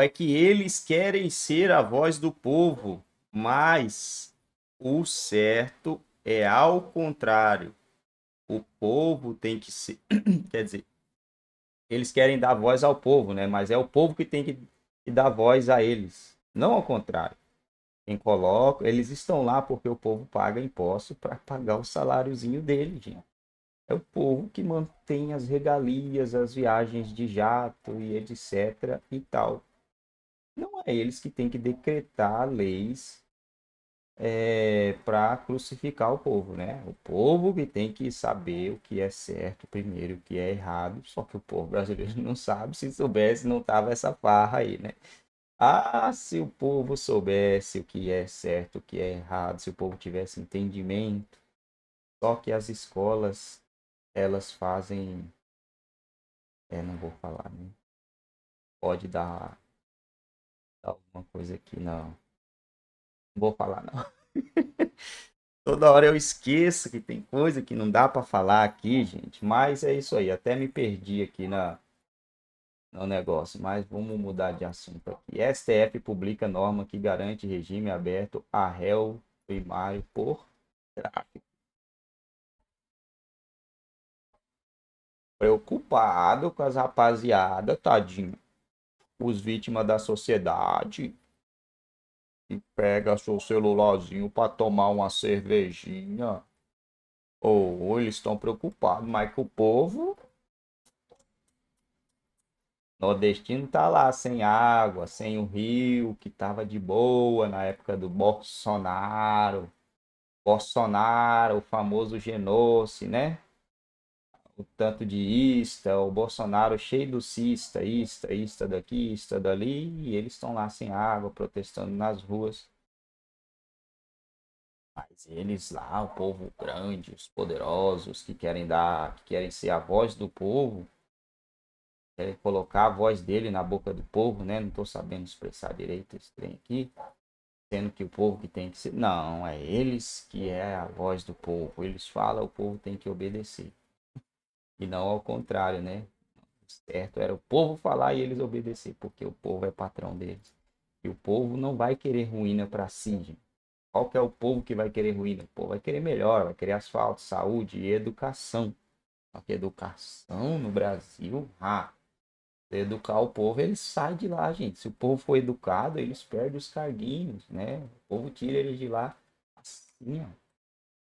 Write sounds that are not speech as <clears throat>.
é que eles querem ser a voz do povo, mas o certo é ao contrário. O povo tem que ser. <clears throat> Quer dizer, eles querem dar voz ao povo, né? Mas é o povo que tem que dar voz a eles, não ao contrário. Quem coloca, eles estão lá porque o povo paga imposto para pagar o saláriozinho dele, gente. É o povo que mantém as regalias, as viagens de jato e etc e tal é eles que têm que decretar leis é, para crucificar o povo, né? O povo que tem que saber o que é certo primeiro, o que é errado. Só que o povo brasileiro <laughs> não sabe. Se soubesse, não tava essa farra aí, né? Ah, se o povo soubesse o que é certo, o que é errado, se o povo tivesse entendimento. Só que as escolas, elas fazem. É, não vou falar, né? Pode dar alguma coisa aqui, não. Não vou falar, não. <laughs> Toda hora eu esqueço que tem coisa que não dá para falar aqui, gente. Mas é isso aí. Até me perdi aqui na, no negócio. Mas vamos mudar de assunto aqui. STF publica norma que garante regime aberto a réu primário por tráfico. Preocupado com as rapaziadas, tadinho os vítimas da sociedade e pega seu celularzinho para tomar uma cervejinha. Ou oh, eles estão preocupados, mas que o povo nordestino tá lá sem água, sem o rio que tava de boa na época do Bolsonaro. Bolsonaro, o famoso genocídio, né? o tanto de ista, o Bolsonaro cheio do cista, ista, ista daqui, ista dali, e eles estão lá sem água, protestando nas ruas. Mas eles lá, o povo grande, os poderosos que querem dar, que querem ser a voz do povo, querem colocar a voz dele na boca do povo, né? Não estou sabendo expressar direito esse trem aqui, sendo que o povo que tem que ser, não, é eles que é a voz do povo. Eles falam, o povo tem que obedecer. E não ao contrário, né? certo era o povo falar e eles obedecer, porque o povo é patrão deles. E o povo não vai querer ruína para si, gente. Qual que é o povo que vai querer ruína? O povo vai querer melhor, vai querer asfalto, saúde e educação. Só que educação no Brasil, ah, educar o povo, ele sai de lá, gente. Se o povo for educado, eles perdem os carguinhos, né? O povo tira eles de lá assim, ó.